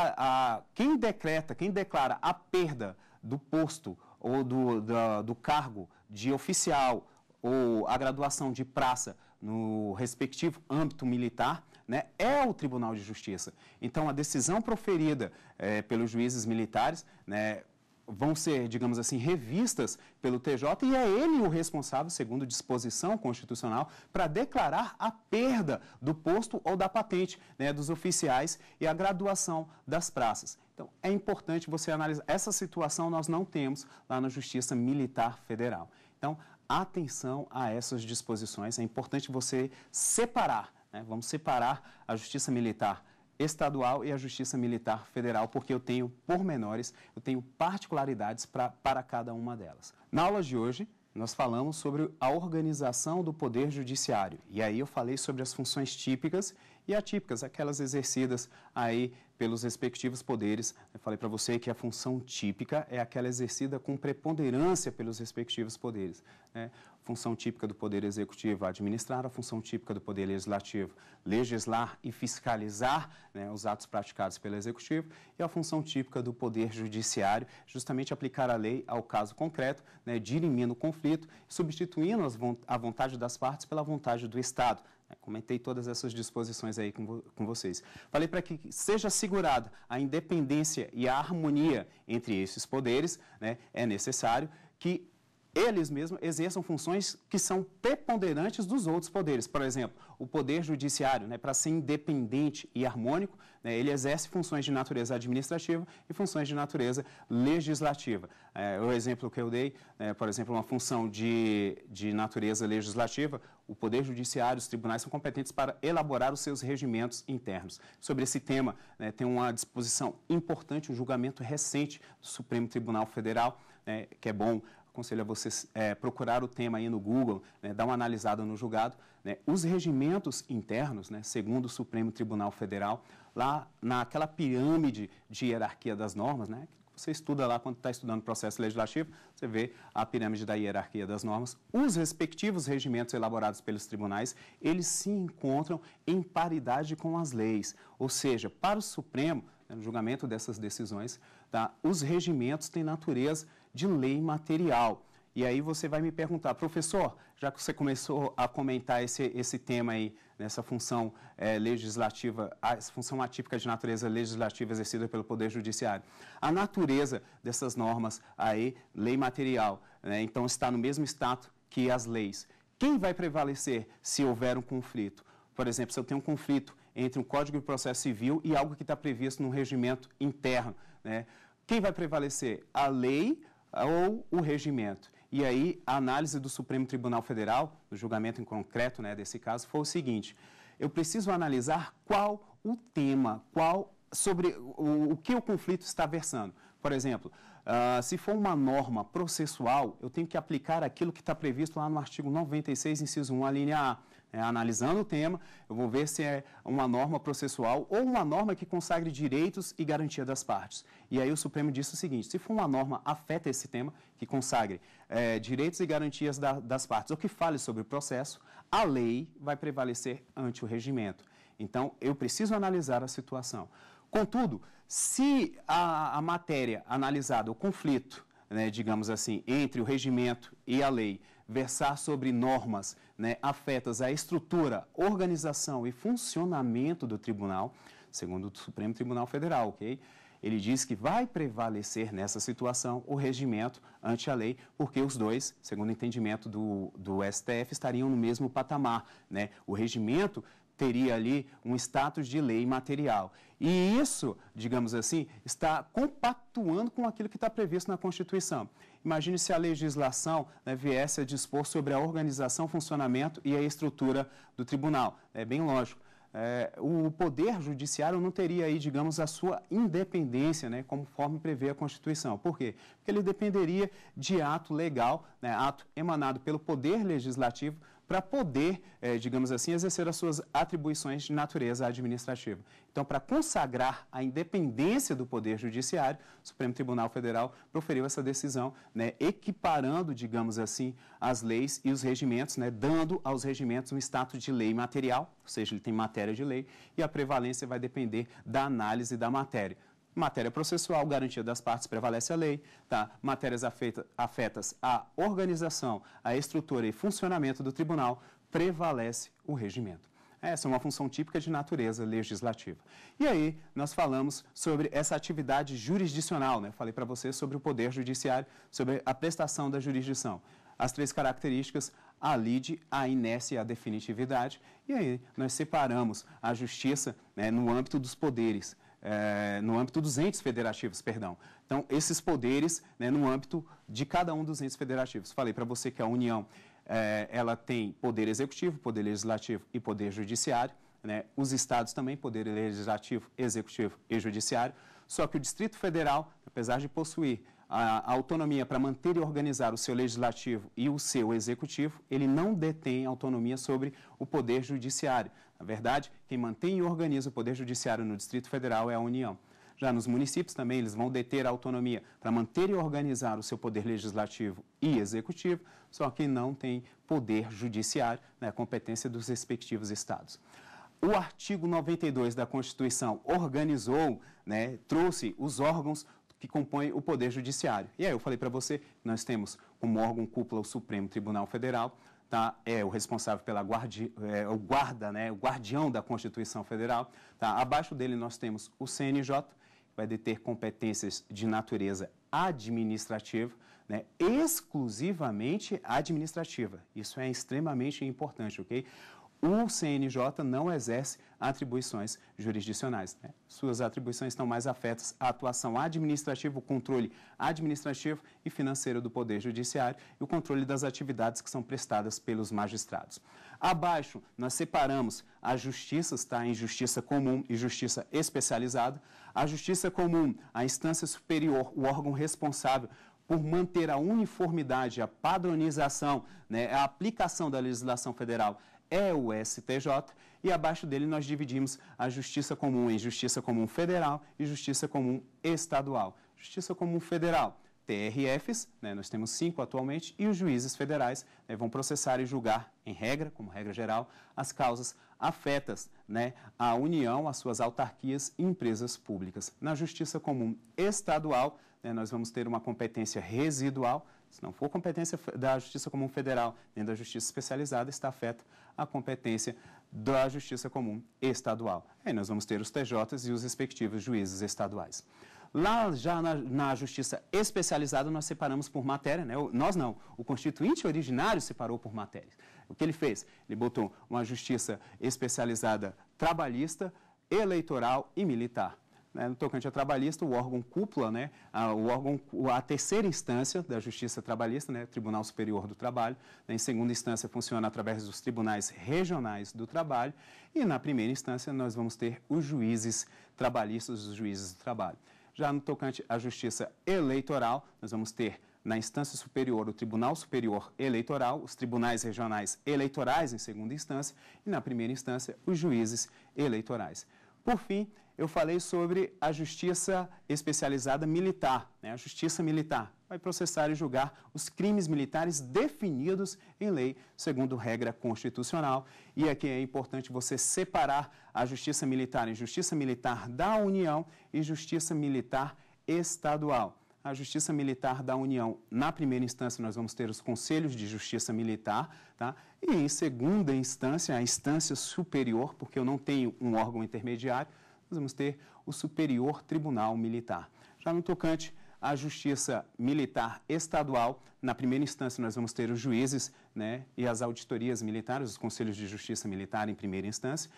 a, quem decreta, quem declara a perda do posto ou do, da, do cargo de oficial ou a graduação de praça no respectivo âmbito militar, né, é o Tribunal de Justiça. Então, a decisão proferida é, pelos juízes militares, né, vão ser, digamos assim, revistas pelo TJ e é ele o responsável, segundo disposição constitucional, para declarar a perda do posto ou da patente né, dos oficiais e a graduação das praças. Então, é importante você analisar. Essa situação nós não temos lá na Justiça Militar Federal. Então, atenção a essas disposições. É importante você separar, né, vamos separar a Justiça Militar Federal estadual e a Justiça Militar Federal, porque eu tenho pormenores, eu tenho particularidades pra, para cada uma delas. Na aula de hoje, nós falamos sobre a organização do Poder Judiciário. E aí eu falei sobre as funções típicas e atípicas, aquelas exercidas aí pelos respectivos poderes. Eu falei para você que a função típica é aquela exercida com preponderância pelos respectivos poderes. Né? função típica do Poder Executivo, administrar a função típica do Poder Legislativo, legislar e fiscalizar né, os atos praticados pelo Executivo, e a função típica do Poder Judiciário, justamente aplicar a lei ao caso concreto, né, dirimindo o conflito, substituindo a vontade das partes pela vontade do Estado, né, Comentei todas essas disposições aí com, com vocês. Falei para que seja assegurada a independência e a harmonia entre esses poderes, né, é necessário que eles mesmos exerçam funções que são preponderantes dos outros poderes. Por exemplo, o poder judiciário, né, para ser independente e harmônico, né, ele exerce funções de natureza administrativa e funções de natureza legislativa. É, o exemplo que eu dei, é, por exemplo, uma função de, de natureza legislativa, o poder judiciário, os tribunais são competentes para elaborar os seus regimentos internos. Sobre esse tema, né, tem uma disposição importante, um julgamento recente do Supremo Tribunal Federal, né, que é bom aconselho a você é, procurar o tema aí no Google, né, dar uma analisada no julgado. Né, os regimentos internos, né, segundo o Supremo Tribunal Federal, lá naquela pirâmide de hierarquia das normas, né, você estuda lá quando está estudando processo legislativo, você vê a pirâmide da hierarquia das normas. Os respectivos regimentos elaborados pelos tribunais, eles se encontram em paridade com as leis. Ou seja, para o Supremo, né, no julgamento dessas decisões, tá, os regimentos têm natureza de lei material. E aí você vai me perguntar, professor, já que você começou a comentar esse, esse tema aí, nessa função é, legislativa, a função atípica de natureza legislativa exercida pelo Poder Judiciário, a natureza dessas normas aí, lei material, né, então está no mesmo status que as leis. Quem vai prevalecer se houver um conflito? Por exemplo, se eu tenho um conflito entre um Código de Processo Civil e algo que está previsto no regimento interno, né? quem vai prevalecer? A lei ou o regimento. E aí, a análise do Supremo Tribunal Federal, do julgamento em concreto né, desse caso, foi o seguinte: eu preciso analisar qual o tema, qual sobre o, o que o conflito está versando. Por exemplo, uh, se for uma norma processual, eu tenho que aplicar aquilo que está previsto lá no artigo 96, inciso 1, a linha A é, analisando o tema, eu vou ver se é uma norma processual ou uma norma que consagre direitos e garantia das partes. E aí o Supremo disse o seguinte, se for uma norma afeta esse tema, que consagre é, direitos e garantias da, das partes ou que fale sobre o processo, a lei vai prevalecer ante o regimento. Então, eu preciso analisar a situação. Contudo, se a, a matéria analisada, o conflito, né, digamos assim, entre o regimento e a lei, versar sobre normas né, afetas à estrutura, organização e funcionamento do tribunal, segundo o Supremo Tribunal Federal, ok? Ele diz que vai prevalecer nessa situação o regimento ante a lei, porque os dois, segundo o entendimento do, do STF, estariam no mesmo patamar. Né? O regimento teria ali um status de lei material e isso, digamos assim, está compactuando com aquilo que está previsto na Constituição. Imagine se a legislação né, viesse a dispor sobre a organização, funcionamento e a estrutura do tribunal. É bem lógico. É, o poder judiciário não teria aí, digamos, a sua independência, né, conforme prevê a Constituição. Por quê? Porque ele dependeria de ato legal, né, ato emanado pelo poder legislativo, para poder, eh, digamos assim, exercer as suas atribuições de natureza administrativa. Então, para consagrar a independência do Poder Judiciário, o Supremo Tribunal Federal proferiu essa decisão, né, equiparando, digamos assim, as leis e os regimentos, né, dando aos regimentos um status de lei material, ou seja, ele tem matéria de lei, e a prevalência vai depender da análise da matéria. Matéria processual, garantia das partes, prevalece a lei. Tá? Matérias afeta, afetas à organização, à estrutura e funcionamento do tribunal, prevalece o regimento. Essa é uma função típica de natureza legislativa. E aí, nós falamos sobre essa atividade jurisdicional, né? Falei para vocês sobre o poder judiciário, sobre a prestação da jurisdição. As três características, a lide, a inércia e a definitividade. E aí, nós separamos a justiça né, no âmbito dos poderes é, no âmbito dos entes federativos, perdão. Então, esses poderes né, no âmbito de cada um dos entes federativos. Falei para você que a União é, ela tem poder executivo, poder legislativo e poder judiciário. Né? Os estados também, poder legislativo, executivo e judiciário. Só que o Distrito Federal, apesar de possuir a autonomia para manter e organizar o seu legislativo e o seu executivo, ele não detém autonomia sobre o poder judiciário. Na verdade, quem mantém e organiza o Poder Judiciário no Distrito Federal é a União. Já nos municípios também, eles vão deter a autonomia para manter e organizar o seu poder legislativo e executivo, só que não tem poder judiciário, né, competência dos respectivos estados. O artigo 92 da Constituição organizou, né, trouxe os órgãos que compõem o Poder Judiciário. E aí eu falei para você, nós temos como órgão cúpula o Supremo Tribunal Federal, tá, é o responsável pela guardi, é, o guarda, né, o guardião da Constituição Federal. Tá? Abaixo dele nós temos o CNJ, que vai deter competências de natureza administrativa, né, exclusivamente administrativa. Isso é extremamente importante, ok? o CNJ não exerce atribuições jurisdicionais. Né? Suas atribuições estão mais afetas à atuação administrativa, o controle administrativo e financeiro do Poder Judiciário e o controle das atividades que são prestadas pelos magistrados. Abaixo, nós separamos a justiça, está em justiça comum e justiça especializada. A justiça comum, a instância superior, o órgão responsável por manter a uniformidade, a padronização, né, a aplicação da legislação federal é o STJ e abaixo dele nós dividimos a justiça comum em justiça comum federal e justiça comum estadual. Justiça comum federal, TRFs, né, nós temos cinco atualmente, e os juízes federais né, vão processar e julgar, em regra, como regra geral, as causas afetas né, à União, às suas autarquias e empresas públicas. Na justiça comum estadual, né, nós vamos ter uma competência residual, se não for competência da Justiça Comum Federal nem da Justiça Especializada, está afeto a competência da Justiça Comum Estadual. Aí nós vamos ter os TJs e os respectivos juízes estaduais. Lá já na, na, justiça especializada nós separamos por matéria, né? nós não, o constituinte originário separou por matéria. O que ele fez? Ele botou uma justiça especializada trabalhista, eleitoral e militar. Né, no tocante a trabalhista, o órgão cúpula, né, a, o órgão, a terceira instância da Justiça Trabalhista, né, Tribunal Superior do Trabalho, né, em segunda instância funciona através dos tribunais regionais do trabalho e na primeira instância nós vamos ter os juízes trabalhistas, os juízes do trabalho. Já no tocante à Justiça Eleitoral, nós vamos ter na instância superior, o Tribunal Superior Eleitoral, os tribunais regionais eleitorais em segunda instância e, na primeira instância, os juízes eleitorais. Por fim, eu falei sobre a justiça especializada militar, né? a justiça militar. Vai processar e julgar os crimes militares definidos em lei, segundo regra constitucional. E aqui é importante você separar a justiça militar em justiça militar da União e justiça militar estadual. A Justiça Militar da União, na primeira instância, nós vamos ter os Conselhos de Justiça Militar, tá? e em segunda instância, a instância superior, porque eu não tenho um órgão intermediário, nós vamos ter o Superior Tribunal Militar. Já no tocante à Justiça Militar Estadual, na primeira instância nós vamos ter os juízes né, e as auditorias militares, os conselhos de justiça militar em primeira instância,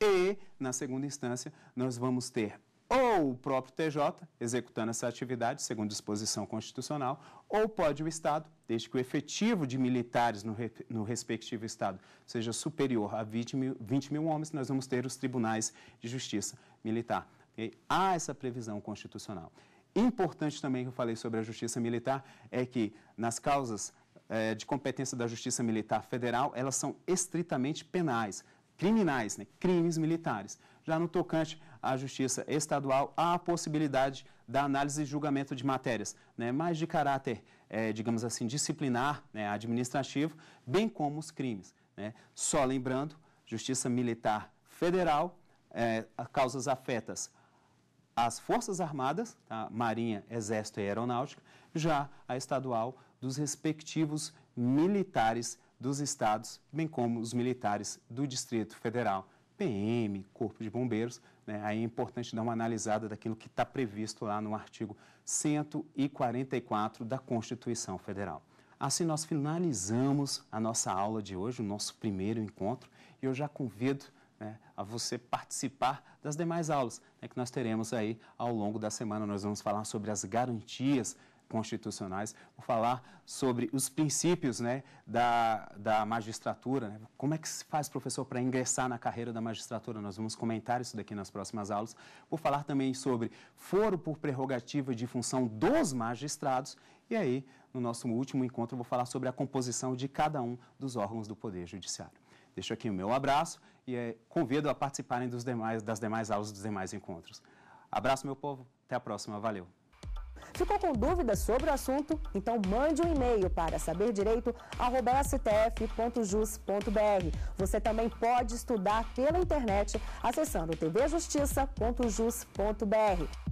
e na segunda instância nós vamos ter ou o próprio TJ executando essa atividade, segundo disposição constitucional, ou pode o Estado, desde que o efetivo de militares no, re, no respectivo Estado seja superior a 20 mil, 20 mil homens, nós vamos ter os tribunais de justiça militar. Okay? Há essa previsão constitucional. Importante também que eu falei sobre a justiça militar é que nas causas eh, de competência da Justiça Militar Federal, elas são estritamente penais, criminais, né? crimes militares. Já no tocante à Justiça Estadual, há a possibilidade da análise e julgamento de matérias, né, mais de caráter, é, digamos assim, disciplinar, né, administrativo, bem como os crimes. Né. Só lembrando, Justiça Militar Federal é, causas afetas as Forças Armadas, tá? Marinha, Exército e Aeronáutica, já a estadual dos respectivos militares dos estados, bem como os militares do Distrito Federal, PM, Corpo de Bombeiros. Né? Aí é importante dar uma analisada daquilo que está previsto lá no artigo 144 da Constituição Federal. Assim, nós finalizamos a nossa aula de hoje, o nosso primeiro encontro, e eu já convido né, a você participar das demais aulas né, que nós teremos aí ao longo da semana. Nós vamos falar sobre as garantias constitucionais, vou falar sobre os princípios né, da, da magistratura, né? como é que se faz, professor, para ingressar na carreira da magistratura, nós vamos comentar isso daqui nas próximas aulas, vou falar também sobre foro por prerrogativa de função dos magistrados e aí, no nosso último encontro, vou falar sobre a composição de cada um dos órgãos do Poder Judiciário. Deixo aqui o meu abraço e é, convido a participarem dos demais, das demais aulas, dos demais encontros. Abraço, meu povo. Até a próxima. Valeu. Ficou com dúvidas sobre o assunto? Então mande um e-mail para saberdireito.stf.jus.br. Você também pode estudar pela internet acessando tvjustiça.jus.br.